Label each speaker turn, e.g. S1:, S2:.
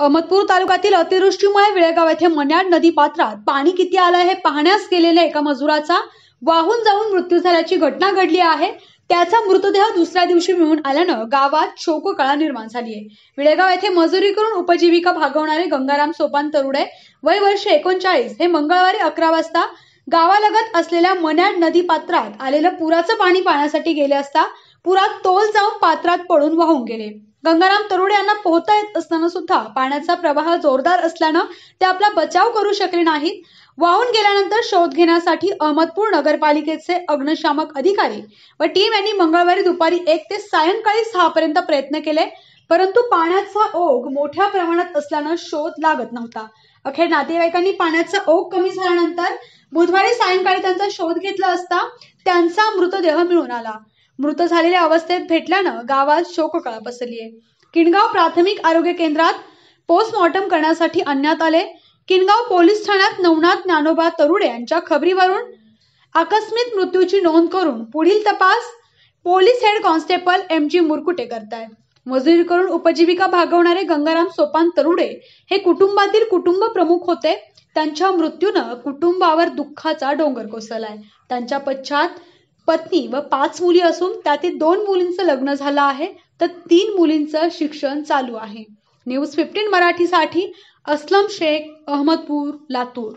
S1: अहमदपूर तालुक्यातील अतिवृष्टीमुळे विळेगाव येथे मन्याड नदी पात्रात पाणी किती आलं हे पाहण्यास गेलेल्या एका मजुराचा वाहून जाऊन मृत्यू झाल्याची घटना घडली आहे त्याचा मृतदेह दुसऱ्या दिवशी मिळून आल्यानं गावात शोककळा निर्माण झाली आहे विळेगाव येथे मजुरी करून उपजीविका भागवणारे गंगाराम सोपान तरुडे वय वर्ष एकोणचाळीस हे मंगळवारी अकरा वाजता गावालगत असलेल्या मन्याड नदी पात्रात आलेलं पुराचं पाणी पाहण्यासाठी गेले असता पुरात तोल जाऊन पात्रात पडून वाहून गेले गंगाराम तरुड यांना पोहता येत असताना सुद्धा पाण्याचा प्रवाह जोरदार असल्यानं ते आपला बचाव करू शकले नाहीत वाहून गेल्यानंतर शोध घेण्यासाठी अहमदपूर नगरपालिकेचे अग्निशामक अधिकारी व टीम यांनी मंगळवारी दुपारी एक ते सायंकाळी सहा पर्यंत प्रयत्न केले परंतु पाण्याचा ओघ मोठ्या प्रमाणात असल्यानं शोध लागत नव्हता अखेर नातेवाईकांनी पाण्याचा ओघ कमी झाल्यानंतर बुधवारी सायंकाळी त्यांचा शोध घेतला असता त्यांचा मृतदेह मिळून आला मृत झालेल्या अवस्थेत भेटल्यानं गावात शोककळा पसरली आहे किनगाव प्राथमिक आरोग्य केंद्रात पोस्टमॉर्टम करण्यासाठी आणण्यात आले किनगाव पोलीस ठाण्यात नवनाथ ज्ञानोबा तरुडे यांच्या खबरीवरून आकस्मित मृत्यूची नोंद करून पुढील तपास police head constable M G Murkute करताय मजुरी करून उपजीविका भागवणारे गंगाराम सोपान तरुडे हे कुटुंबातील कुटुंब प्रमुख होते त्यांच्या मृत्यूनं कुटुंबावर दुःखाचा डोंगर कोसळलाय त्यांच्या पश्चात पत्नी व पाच मुली असून त्यातील दोन मुलींचं लग्न झालं आहे तर तीन मुलींचं शिक्षण चालू आहे न्यूज फिफ्टीन मराठीसाठी असलम शेख अहमदपूर लातूर